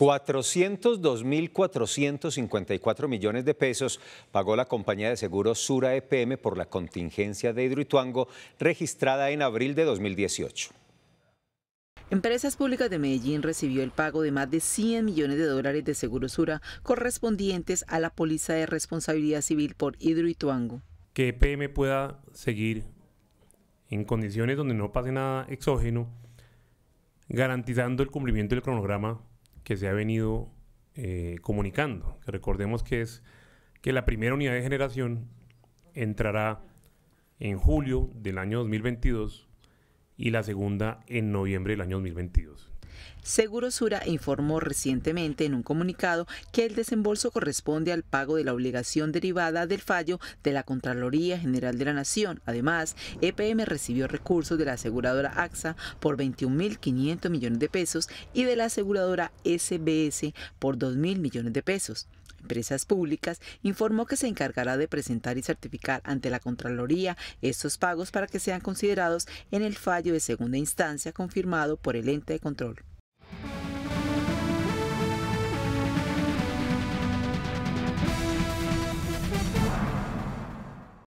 402.454 millones de pesos pagó la compañía de seguros Sura EPM por la contingencia de Hidroituango registrada en abril de 2018. Empresas Públicas de Medellín recibió el pago de más de 100 millones de dólares de seguros Sura correspondientes a la póliza de responsabilidad civil por Hidroituango. Que EPM pueda seguir en condiciones donde no pase nada exógeno, garantizando el cumplimiento del cronograma que se ha venido eh, comunicando. Que recordemos que es que la primera unidad de generación entrará en julio del año 2022 y la segunda en noviembre del año 2022. Segurosura informó recientemente en un comunicado que el desembolso corresponde al pago de la obligación derivada del fallo de la Contraloría General de la Nación. Además, EPM recibió recursos de la aseguradora AXA por 21.500 millones de pesos y de la aseguradora SBS por 2.000 millones de pesos. Empresas Públicas informó que se encargará de presentar y certificar ante la Contraloría estos pagos para que sean considerados en el fallo de segunda instancia confirmado por el ente de control.